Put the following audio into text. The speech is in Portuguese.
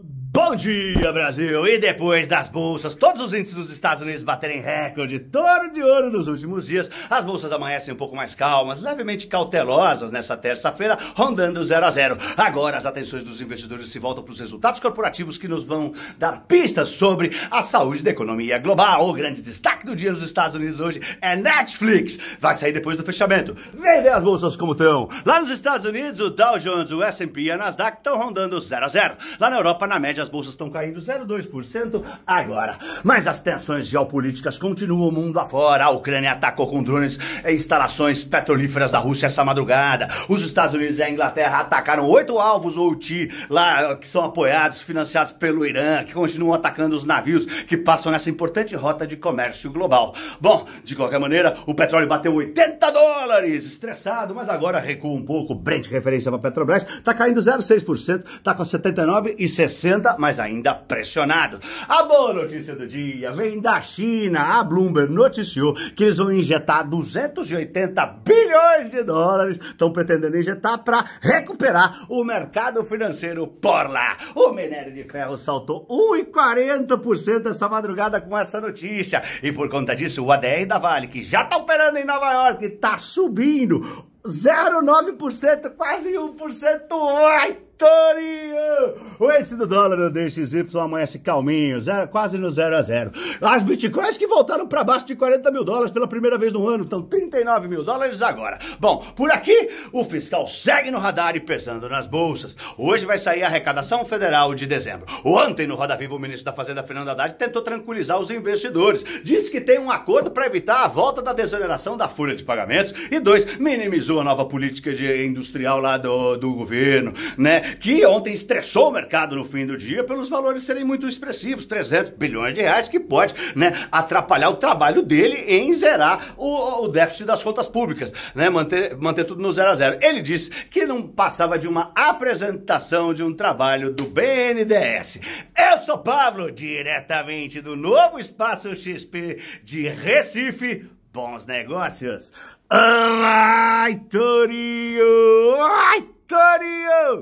Bom dia, Brasil! E depois das bolsas, todos os índices dos Estados Unidos baterem recorde, touro de ouro nos últimos dias, as bolsas amanhecem um pouco mais calmas, levemente cautelosas nessa terça-feira, rondando 0 a 0. Agora as atenções dos investidores se voltam para os resultados corporativos que nos vão dar pistas sobre a saúde da economia global. O grande destaque do dia nos Estados Unidos hoje é Netflix. Vai sair depois do fechamento. Vem ver as bolsas como estão. Lá nos Estados Unidos, o Dow Jones, o S&P e a Nasdaq estão rondando 0 a 0. Lá na Europa, na média as bolsas estão caindo 0,2% agora. Mas as tensões geopolíticas continuam mundo afora. A Ucrânia atacou com drones instalações petrolíferas da Rússia essa madrugada. Os Estados Unidos e a Inglaterra atacaram oito alvos ti lá que são apoiados, financiados pelo Irã, que continuam atacando os navios que passam nessa importante rota de comércio global. Bom, de qualquer maneira, o petróleo bateu 80 dólares, estressado, mas agora recua um pouco. Brent, referência para Petrobras, está caindo 0,6%, está com e. 60, mas ainda pressionado. A boa notícia do dia vem da China. A Bloomberg noticiou que eles vão injetar 280 bilhões de dólares, estão pretendendo injetar para recuperar o mercado financeiro por lá. O minério de ferro saltou 1,40% essa madrugada com essa notícia. E por conta disso, o ADR da Vale, que já está operando em Nova York, está subindo 0,9%, quase 1%. Ai, Torinho! O índice do dólar no DXY amanhece calminho, zero, quase no 0 a 0. As bitcoins que voltaram para baixo de 40 mil dólares pela primeira vez no ano, estão 39 mil dólares agora. Bom, por aqui o fiscal segue no radar e pesando nas bolsas. Hoje vai sair a arrecadação federal de dezembro. Ontem no Roda Viva o ministro da Fazenda, Fernando Haddad, tentou tranquilizar os investidores. Disse que tem um acordo para evitar a volta da desoneração da folha de pagamentos e, dois, minimizou a nova política industrial lá do, do governo, né? Que ontem estressou o mercado no fim do dia pelos valores serem muito expressivos, 300 bilhões de reais, que pode, né, atrapalhar o trabalho dele em zerar o, o déficit das contas públicas, né? Manter, manter tudo no zero a zero. Ele disse que não passava de uma apresentação de um trabalho do BNDES. Eu sou Pablo, diretamente do novo Espaço XP de Recife. Bons negócios! Olá! I thought you, I thought you.